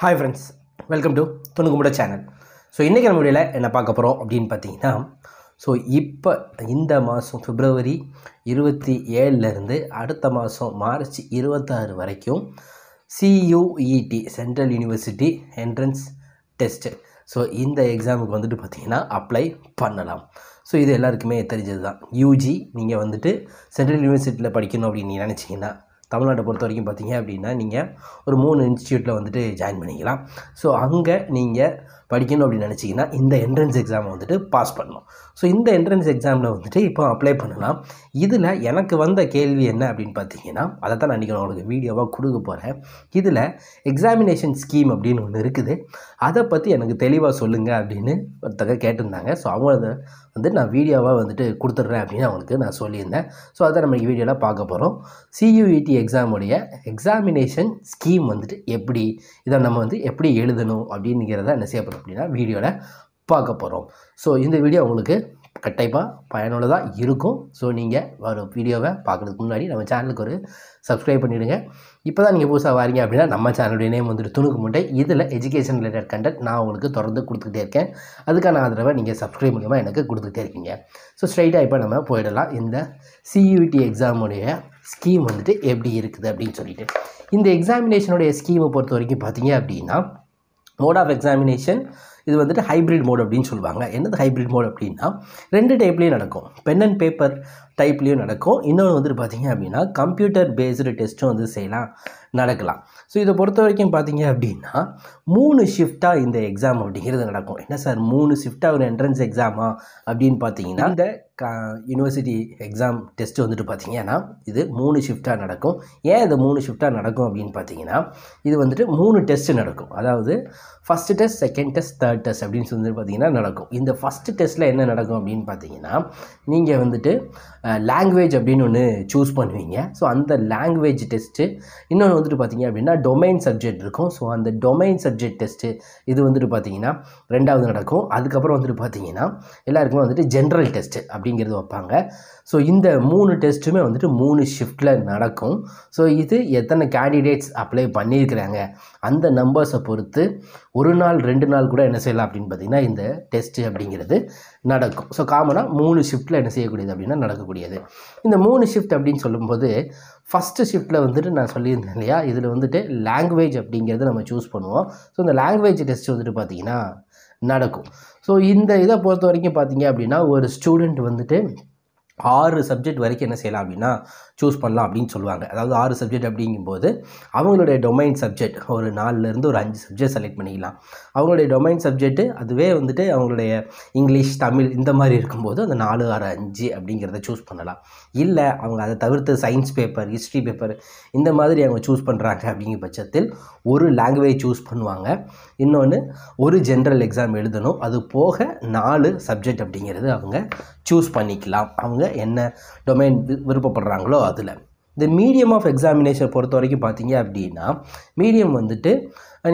hi friends welcome to துணுக்குமுட channel so இன்றைக்கி நம்ம வீடியோவில் என்ன பார்க்க போகிறோம் அப்படின்னு பார்த்தீங்கன்னா ஸோ இப்போ இந்த மாதம் பிப்ரவரி இருபத்தி ஏழுலேருந்து அடுத்த மாதம் மார்ச் இருபத்தாறு வரைக்கும் CUET central university entrance test so இந்த எக்ஸாமுக்கு வந்துட்டு பார்த்திங்கன்னா அப்ளை பண்ணலாம் ஸோ இது எல்லாருக்குமே தெரிஞ்சது தான் யூஜி நீங்கள் வந்துட்டு சென்ட்ரல் யூனிவர்சிட்டியில் படிக்கணும் அப்படின்னு நினச்சிங்கன்னா தமிழ்நாட்டை பொறுத்த வரைக்கும் பார்த்தீங்க அப்படின்னா நீங்கள் ஒரு மூணு இன்ஸ்டியூட்டில் வந்துட்டு ஜாயின் பண்ணிக்கலாம் ஸோ அங்கே நீங்கள் படிக்கணும் அப்படின்னு நினச்சிங்கன்னா இந்த என்ட்ரன்ஸ் எக்ஸாமை வந்துட்டு பாஸ் பண்ணணும் ஸோ இந்த என்ட்ரன்ஸ் எக்ஸாமில் வந்துட்டு இப்போ அப்ளை பண்ணலாம் இதில் எனக்கு வந்த கேள்வி என்ன அப்படின்னு பார்த்தீங்கன்னா அதை தான் நான் நான் உங்களுக்கு வீடியோவாக கொடுக்க போகிறேன் இதில் எக்ஸாமினேஷன் ஸ்கீம் அப்படின்னு ஒன்று இருக்குது அதை பற்றி எனக்கு தெளிவாக சொல்லுங்கள் அப்படின்னு ஒருத்தங்க கேட்டிருந்தாங்க ஸோ அவங்கள வந்து நான் வீடியோவாக வந்துட்டு கொடுத்துட்றேன் அப்படின்னு அவங்களுக்கு நான் சொல்லியிருந்தேன் ஸோ அதை நம்ம வீடியோவில் பார்க்க போகிறோம் சியூஇடி எக்ஸாமுடைய எக்ஸாமினேஷன் ஸ்கீம் வந்துட்டு எப்படி இதை நம்ம வந்து எப்படி எழுதணும் அப்படிங்கிறத என்ன செய்ய போகிறோம் அப்படின்னா வீடியோவில் பார்க்க போகிறோம் ஸோ இந்த வீடியோ உங்களுக்கு கட்டாயமாக பயனுள்ளதாக இருக்கும் ஸோ நீங்கள் ஒரு வீடியோவை பார்க்குறதுக்கு முன்னாடி நம்ம சேனலுக்கு ஒரு சப்ஸ்கிரைப் பண்ணிவிடுங்க இப்போ தான் நீங்கள் புதுசாக வரீங்க அப்படின்னா நம்ம சேனலுடைய நேம் வந்துட்டு துணுக்கு முட்டை இதில் எஜுகேஷன் ரிலேட்டட் கண்டென்ட் நான் உங்களுக்கு தொடர்ந்து கொடுத்துக்கிட்டே இருக்கேன் அதுக்கான ஆதரவை நீங்கள் சப்ஸ்கிரைப் மூலிமா எனக்கு கொடுத்துக்கிட்டே இருக்கீங்க ஸோ ஸ்ட்ரைட்டாக இப்போ நம்ம போயிடலாம் இந்த சியூடி எக்ஸாமுடைய ஸ்கீம் வந்துட்டு எப்படி இருக்குது அப்படின்னு சொல்லிட்டு இந்த எக்ஸாமினேஷனுடைய ஸ்கீமை பொறுத்த வரைக்கும் பார்த்தீங்க அப்படின்னா மோட் ஆஃப் எக்ஸாமினேஷன் இது வந்துட்டு ஹைப்ரிட் மோட் அப்படின்னு சொல்லுவாங்க என்னது ஹைப்ரிட் மோட் அப்படின்னா ரெண்டு டைப்லேயும் நடக்கும் பென் அண்ட் பேப்பர் டைப்லேயும் நடக்கும் இன்னொன்று வந்துட்டு பார்த்திங்க அப்படின்னா கம்ப்யூட்டர் பேஸ்டு டெஸ்ட்டும் வந்து செய்யலாம் நடக்கலாம் ஸோ இதை பொறுத்த வரைக்கும் பார்த்திங்க அப்படின்னா மூணு ஷிஃப்ட்டாக இந்த எக்ஸாம் அப்படிங்கிறது நடக்கும் என்ன சார் மூணு ஷிஃப்ட்டாக ஒரு என்ட்ரன்ஸ் எக்ஸாமா அப்படின்னு பார்த்தீங்கன்னா இந்த க யூனிவர்சிட்டி எக்ஸாம் டெஸ்ட்டு வந்துட்டு பார்த்தீங்கன்னா இது மூணு ஷிஃப்ட்டாக நடக்கும் ஏன் இது மூணு ஷிஃப்ட்டாக நடக்கும் அப்படின்னு பார்த்தீங்கன்னா இது வந்துட்டு மூணு டெஸ்ட்டு நடக்கும் அதாவது first test second test third test அப்படின்னு சொல்லிட்டு பார்த்திங்கன்னா நடக்கும் இந்த ஃபஸ்ட்டு டெஸ்ட்டில் என்ன நடக்கும் அப்படின்னு பார்த்தீங்கன்னா நீங்கள் வந்துட்டு லாங்குவேஜ் அப்படின்னு ஒன்று சூஸ் பண்ணுவீங்க ஸோ அந்த லாங்குவேஜ் டெஸ்ட்டு இன்னொன்று வந்துட்டு பார்த்தீங்க அப்படின்னா டொமைன் சப்ஜெக்ட் இருக்கும் ஸோ அந்த டொமைன் சப்ஜெக்ட் டெஸ்ட்டு இது வந்துட்டு பார்த்தீங்கன்னா ரெண்டாவது நடக்கும் அதுக்கப்புறம் வந்துட்டு பார்த்தீங்கன்னா எல்லாருக்குமே வந்துட்டு ஜென்ரல் டெஸ்ட்டு அப்படிங்கிறது வைப்பாங்க ஸோ இந்த மூணு டெஸ்ட்டுமே வந்துட்டு மூணு ஷிஃப்ட்டில் நடக்கும் ஸோ இது எத்தனை கேண்டிடேட்ஸ் அப்ளை பண்ணியிருக்கிறாங்க அந்த நம்பர்ஸை பொறுத்து ஒரு நாள் ரெண்டு நாள் கூட என்ன செய்யலாம் அப்படின்னு பார்த்தீங்கன்னா இந்த டெஸ்ட்டு அப்படிங்கிறது நடக்கும் ஸோ காமனாக மூணு ஷிஃப்ட்டில் என்ன செய்யக்கூடியது அப்படின்னா நடக்கக்கூடிய கூடியது இந்த மூணு ஷிஃப்ட் அப்படின்னு சொல்லும்போது ஃபஸ்ட்டு ஷிஃப்ட்டில் வந்துட்டு நான் சொல்லியிருந்தேன் இல்லையா இதில் வந்துட்டு லாங்குவேஜ் அப்படிங்கிறத நம்ம சூஸ் பண்ணுவோம் ஸோ இந்த லாங்குவேஜ் டெஸ்ட் வந்துட்டு பார்த்திங்கன்னா நடக்கும் ஸோ இந்த இதை பொறுத்த வரைக்கும் பார்த்திங்க அப்படின்னா ஒரு ஸ்டூடெண்ட் வந்துட்டு ஆறு சப்ஜெக்ட் வரைக்கும் என்ன செய்யலாம் அப்படின்னா சூஸ் பண்ணலாம் அப்படின்னு சொல்லுவாங்க அதாவது ஆறு சப்ஜெக்ட் அப்படிங்கும்போது அவங்களுடைய டொமைன் சப்ஜெக்ட் ஒரு நாலுலேருந்து ஒரு அஞ்சு சப்ஜெக்ட் செலக்ட் பண்ணிக்கலாம் அவங்களுடைய டொமைன் சப்ஜெக்ட்டு அதுவே வந்துட்டு அவங்களுடைய இங்கிலீஷ் தமிழ் இந்த மாதிரி இருக்கும்போது அந்த நாலு ஆறு அஞ்சு அப்படிங்கிறத சூஸ் பண்ணலாம் இல்லை அவங்க அதை தவிர்த்து சயின்ஸ் பேப்பர் ஹிஸ்ட்ரி பேப்பர் இந்த மாதிரி அவங்க சூஸ் பண்ணுறாங்க அப்படிங்கிற பட்சத்தில் ஒரு லாங்குவேஜ் சூஸ் பண்ணுவாங்க இன்னொன்று ஒரு ஜென்ரல் எக்ஸாம் எழுதணும் அது போக நாலு சப்ஜெக்ட் அப்படிங்கிறது அவங்க சூஸ் பண்ணிக்கலாம் அவங்க என்ன டொமைன் விருப்பப்படுறாங்களோ அதில் இந்த மீடியம் ஆஃப் எக்ஸாமினேஷன் பொறுத்த வரைக்கும் பார்த்தீங்க அப்படின்னா மீடியம் வந்துட்டு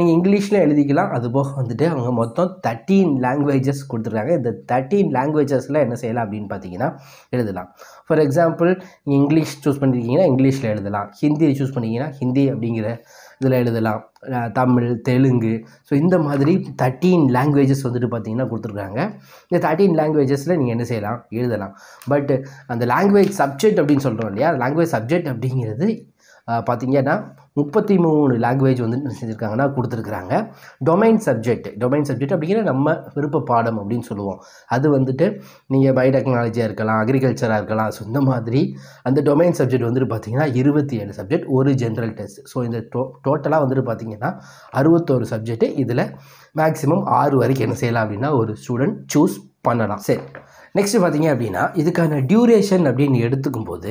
நீங்கள் இங்கிலீஷில் எழுதிக்கலாம் அதுபோக வந்துட்டு அவங்க மொத்தம் தேர்ட்டீன் லாங்குவேஜஸ் கொடுத்துருக்காங்க இந்த தேர்ட்டீன் லாங்குவேஜஸில் என்ன செய்யலாம் அப்படின்னு பார்த்தீங்கன்னா எழுதலாம் ஃபார் எக்ஸாம்பிள் நீங்கள் இங்கிலீஷ் சூஸ் பண்ணியிருக்கீங்கன்னா இங்கிலீஷில் எழுதலாம் ஹிந்தி சூஸ் பண்ணிங்கன்னா ஹிந்தி அப்படிங்கிற இதில் எழுதலாம் தமிழ் தெலுங்கு ஸோ இந்த மாதிரி தேர்ட்டீன் லாங்குவேஜஸ் வந்துட்டு பார்த்தீங்கன்னா கொடுத்துருக்காங்க இந்த தேர்ட்டீன் லாங்குவேஜஸில் நீங்கள் என்ன செய்யலாம் எழுதலாம் பட் அந்த லாங்குவேஜ் சப்ஜெக்ட் அப்படின்னு சொல்கிறோம் இல்லையா லாங்குவேஜ் சப்ஜெக்ட் அப்படிங்கிறது பார்த்தீங்கன்னா முப்பத்தி மூணு லாங்குவேஜ் வந்து என்ன செஞ்சுருக்காங்கன்னா கொடுத்துருக்குறாங்க டொமைன் சப்ஜெக்ட் டொமைன் சப்ஜெக்ட் அப்படிங்கிற நம்ம விருப்ப பாடம் அப்படின்னு சொல்லுவோம் அது வந்துட்டு நீங்கள் பயோடெக்னாலஜியாக இருக்கலாம் அக்ரிகல்ச்சராக இருக்கலாம் ஸோ இந்த மாதிரி அந்த டொமைன் சப்ஜெக்ட் வந்துட்டு பார்த்திங்கன்னா இருபத்தி ஏழு சப்ஜெக்ட் ஒரு ஜென்ரல் டெஸ்ட் ஸோ இந்த டோ டோட்டலாக வந்துட்டு பார்த்திங்கன்னா அறுபத்தோரு சப்ஜெக்ட்டு இதில் மேக்ஸிமம் ஆறு வரைக்கும் என்ன செய்யலாம் அப்படின்னா ஒரு ஸ்டூடெண்ட் சூஸ் பண்ணலாம் சரி நெக்ஸ்ட்டு பார்த்தீங்க அப்படின்னா இதுக்கான டியூரேஷன் அப்படின்னு எடுத்துக்கும் போது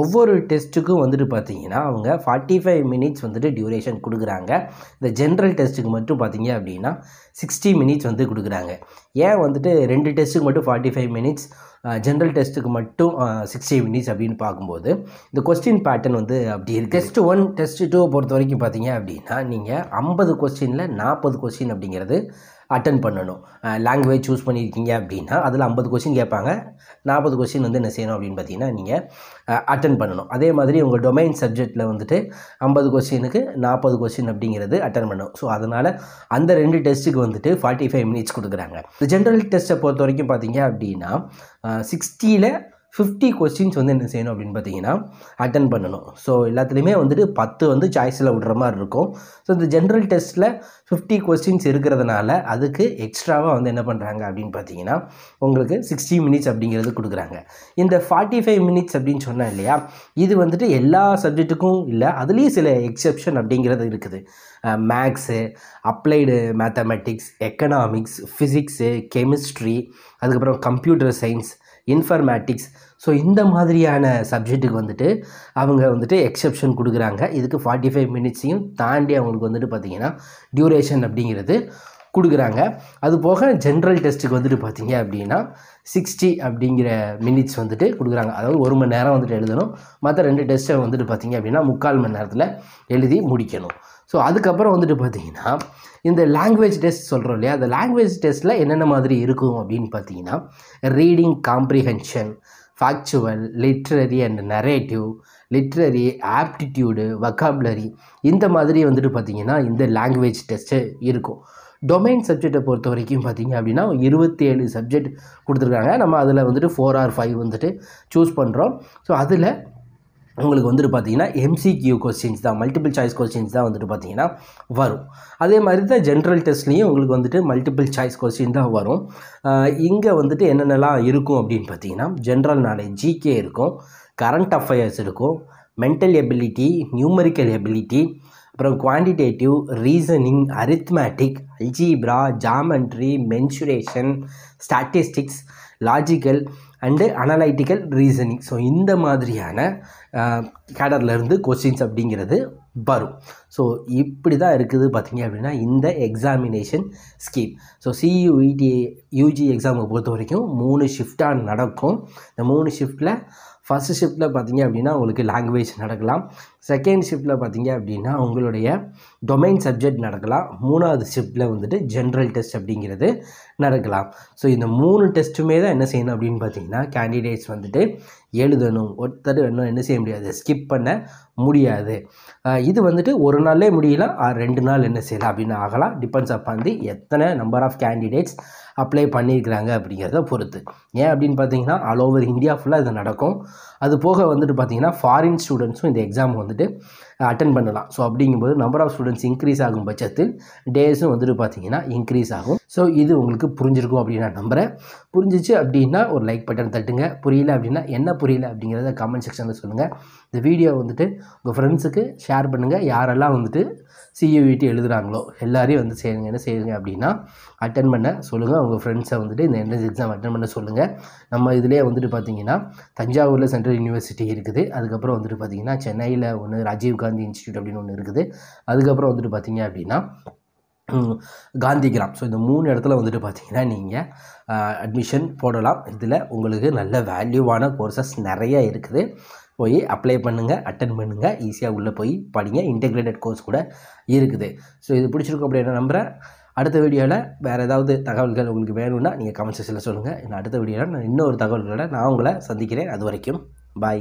ஒவ்வொரு டெஸ்ட்டுக்கும் வந்துட்டு பார்த்தீங்கன்னா அவங்க ஃபார்ட்டி ஃபைவ் மினிட்ஸ் வந்துட்டு டியூரேஷன் கொடுக்குறாங்க இந்த ஜென்ரல் டெஸ்ட்டுக்கு மட்டும் பார்த்தீங்க அப்படின்னா சிக்ஸ்டி மினிட்ஸ் வந்து கொடுக்குறாங்க ஏன் வந்துட்டு ரெண்டு டெஸ்ட்டுக்கு மட்டும் ஃபார்ட்டி ஃபைவ் மினிட்ஸ் ஜென்ரல் டெஸ்ட்டுக்கு மட்டும் சிக்ஸ்டி மினிட்ஸ் அப்படின்னு பார்க்கும்போது இந்த கொஸ்டின் பேட்டர்ன் வந்து அப்படி இருக்குது டெஸ்ட்டு ஒன் டெஸ்ட்டு டூ பொறுத்த வரைக்கும் பார்த்தீங்க அப்படின்னா நீங்கள் ஐம்பது கொஸ்டினில் நாற்பது கொஸ்டின் அப்படிங்கிறது அட்டன் பண்ணணும் லாங்குவேஜ் சூஸ் பண்ணியிருக்கீங்க அப்படின்னா அதில் ஐம்பது கொஸ்டின் கேட்பாங்க நாற்பது கொஸ்டின் வந்து என்ன செய்யணும் அப்படின்னு பார்த்தீங்கன்னா நீங்கள் அட்டன் பண்ணணும் அதே மாதிரி உங்கள் டொமைன் சப்ஜெக்டில் வந்துட்டு ஐம்பது கொஸ்டினுக்கு நாற்பது கொஸ்டின் அப்படிங்கிறது அட்டன் பண்ணணும் ஸோ அதனால் அந்த ரெண்டு டெஸ்ட்டுக்கு வந்துட்டு ஃபார்ட்டி ஃபைவ் மினிட்ஸ் கொடுக்குறாங்க இந்த ஜென்ரல் டெஸ்ட்டை பொறுத்த வரைக்கும் பார்த்தீங்க அப்படின்னா சிக்ஸ்டியில் ஃபிஃப்டி கொஸ்டின்ஸ் வந்து என்ன செய்யணும் அப்படின்னு பார்த்தீங்கன்னா அட்டன் பண்ணணும் ஸோ எல்லாத்துலேயுமே வந்துட்டு பத்து வந்து சாய்ஸில் விடுற மாதிரி இருக்கும் ஸோ இந்த ஜென்ரல் டெஸ்ட்டில் ஃபிஃப்டி கொஸ்டின்ஸ் இருக்கிறதுனால அதுக்கு எக்ஸ்ட்ராவாக வந்து என்ன பண்ணுறாங்க அப்படின்னு பார்த்தீங்கன்னா உங்களுக்கு சிக்ஸ்டி மினிட்ஸ் அப்படிங்கிறது கொடுக்குறாங்க இந்த ஃபார்ட்டி ஃபைவ் மினிட்ஸ் அப்படின்னு சொன்னேன் இல்லையா இது வந்துட்டு எல்லா சப்ஜெக்ட்டுக்கும் இல்லை அதுலேயும் சில எக்ஸப்ஷன் அப்படிங்கிறது இருக்குது maths applied mathematics economics physics chemistry அதுக்கப்புறம் கம்ப்யூட்டர் சயின்ஸ் இன்ஃபர்மேட்டிக்ஸ் ஸோ இந்த மாதிரியான சப்ஜெக்ட்டுக்கு வந்துட்டு அவங்க வந்துட்டு எக்ஸப்ஷன் கொடுக்குறாங்க இதுக்கு ஃபார்ட்டி ஃபைவ் மினிட்ஸையும் தாண்டி அவங்களுக்கு வந்துட்டு பார்த்திங்கன்னா டியூரேஷன் அப்படிங்கிறது கொடுக்குறாங்க அது போக ஜென்ரல் டெஸ்ட்டுக்கு வந்துட்டு பார்த்திங்க அப்படின்னா சிக்ஸ்டி அப்படிங்கிற மினிட்ஸ் வந்துட்டு கொடுக்குறாங்க அதாவது ஒரு மணி நேரம் வந்துட்டு எழுதணும் மற்ற ரெண்டு டெஸ்ட்டை வந்துட்டு பார்த்திங்க அப்படின்னா முக்கால் மணி நேரத்தில் எழுதி முடிக்கணும் ஸோ அதுக்கப்புறம் வந்துட்டு பார்த்தீங்கன்னா இந்த லாங்குவேஜ் டெஸ்ட் சொல்கிறோம் இல்லையா அந்த லாங்குவேஜ் டெஸ்ட்டில் என்னென்ன மாதிரி இருக்கும் அப்படின்னு பார்த்தீங்கன்னா reading comprehension factual literary and narrative literary aptitude vocabulary இந்த மாதிரி வந்துட்டு பார்த்திங்கன்னா இந்த லாங்குவேஜ் டெஸ்ட்டு இருக்கும் டொமைன் சப்ஜெக்டை பொறுத்த வரைக்கும் பார்த்திங்க அப்படின்னா இருபத்தி ஏழு சப்ஜெக்ட் கொடுத்துருக்காங்க நம்ம அதில் வந்துட்டு ஃபோர் ஆர் ஃபைவ் வந்துட்டு சூஸ் பண்ணுறோம் ஸோ அதில் உங்களுக்கு வந்துட்டு பார்த்தீங்கன்னா எம்சிக்யூ கொஸ்டின்ஸ் தான் மல்டிபிள் சாய்ஸ் கொஸ்டின்ஸ் தான் வந்துட்டு பார்த்தீங்கன்னா வரும் அதே மாதிரி தான் ஜென்ரல் டெஸ்ட்லேயும் உங்களுக்கு வந்துட்டு மல்டிபிள் சாய்ஸ் கொஸ்டின் தான் வரும் இங்கே வந்துட்டு என்னென்னலாம் இருக்கும் அப்படின்னு பார்த்தீங்கன்னா ஜென்ரல் நாலேஜ் ஜிகே இருக்கும் கரண்ட் அஃபேர்ஸ் இருக்கும் மென்டல் எபிலிட்டி நியூமரிக்கல் எபிலிட்டி அப்புறம் quantitative reasoning arithmetic algebra geometry mensuration statistics logical and analytical reasoning so இந்த மாதிரியான கேடர்லேருந்து கொஸ்டின்ஸ் அப்படிங்கிறது வரும் ஸோ இப்படி தான் இருக்குது பார்த்திங்க அப்படின்னா இந்த examination scheme so CUET UG எக்ஸாமை பொறுத்த வரைக்கும் மூணு ஷிஃப்டாக நடக்கும் இந்த மூணு ஷிஃப்ட்டில் ஃபஸ்ட்டு ஷிஃப்ட்டில் பார்த்தீங்க அப்படின்னா உங்களுக்கு லாங்குவேஜ் நடக்கலாம் செகண்ட் ஷிஃப்ட்டில் பார்த்தீங்க அப்படின்னா உங்களுடைய டொமைன் சப்ஜெக்ட் நடக்கலாம் மூணாவது ஷிஃப்ட்டில் வந்துட்டு ஜென்ரல் டெஸ்ட் அப்படிங்கிறது நடக்கலாம் ஸோ இந்த மூணு டெஸ்ட்டுமே தான் என்ன செய்யணும் அப்படின்னு பார்த்தீங்கன்னா கேண்டிடேட்ஸ் வந்துட்டு எழுதணும் ஒருத்தர் வேணும் என்ன செய்ய முடியாது ஸ்கிப் பண்ண முடியாது இது வந்துட்டு ஒரு ஒரு நாளே முடியல ரெண்டு நாள் என்ன செய்யலாம் அப்படின்னு ஆகலாம் டிபெண்ட்ஸ் அப்பான் தி எத்தனை நம்பர் ஆஃப் கேண்டிடேட்ஸ் அப்ளை பண்ணியிருக்கிறாங்க அப்படிங்கிறத பொறுத்து ஏன் அப்படின்னு பார்த்தீங்கன்னா ஆல் ஓவர் இந்தியா ஃபுல்லாக இது நடக்கும் அது போக வந்துட்டு பார்த்தீங்கன்னா ஃபாரின் ஸ்டூடெண்ட்ஸும் இந்த எக்ஸாம் வந்துட்டு அட்டன் பண்ணலாம் ஸோ அப்படிங்கும்போது நம்பர் ஆஃப் ஸ்டூடெண்ட்ஸ் இன்க்ரீஸ் ஆகும் பட்சத்தில் டேஸும் வந்துட்டு பார்த்தீங்கன்னா இன்க்ரீஸ் ஆகும் ஸோ இது உங்களுக்கு புரிஞ்சிருக்கும் அப்படின்னு நான் நம்புகிறேன் புரிஞ்சிச்சு அப்படின்னா ஒரு லைக் பட்டன் தட்டுங்க புரியல அப்படின்னா என்ன புரியல அப்படிங்கிறத கமெண்ட் செக்ஷனில் சொல்லுங்கள் இந்த வீடியோ வந்துட்டு உங்கள் ஃப்ரெண்ட்ஸுக்கு ஷேர் பண்ணுங்கள் யாரெல்லாம் வந்துட்டு சியூவிடி எழுதுகிறாங்களோ எல்லாரையும் வந்து செய்யுங்க என்ன செய்யுங்க அப்படின்னா அட்டன் பண்ண சொல்லுங்கள் உங்கள் ஃப்ரெண்ட்ஸை வந்துட்டு இந்த என்ட்ரன்ஸ் எக்ஸாம் அட்டன் பண்ண சொல்லுங்கள் நம்ம இதிலே வந்துட்டு பார்த்தீங்கன்னா தஞ்சாவூரில் சென்ட்ரல் யூனிவர்சிட்டி இருக்குது அதுக்கப்புறம் வந்துட்டு பார்த்தீங்கன்னா சென்னையில் ஒன்று ராஜீவ்காந்தி காந்தி இன்ஸ்டியூட் அப்படின்னு ஒன்று இருக்குது அதுக்கப்புறம் வந்துட்டு பார்த்திங்க அப்படின்னா காந்தி கிராம் ஸோ இந்த மூணு இடத்துல வந்துட்டு பார்த்தீங்கன்னா நீங்கள் அட்மிஷன் போடலாம் இதில் உங்களுக்கு நல்ல வேல்யூவான கோர்சஸ் நிறைய இருக்குது போய் அப்ளை பண்ணுங்கள் அட்டன் பண்ணுங்கள் ஈஸியாக உள்ளே போய் படிங்க இன்டெகிரேட்டட் கோர்ஸ் கூட இருக்குது ஸோ இது பிடிச்சிருக்கும் அப்படின்னு நம்புகிறேன் அடுத்த வீடியோவில் வேறு ஏதாவது தகவல்கள் உங்களுக்கு வேணும்னா நீங்கள் கமெண்ட் செக்ஷனில் சொல்லுங்கள் அடுத்த வீடியோவில் நான் இன்னொரு தகவல்களோட நான் உங்களை சந்திக்கிறேன் அது வரைக்கும் பாய்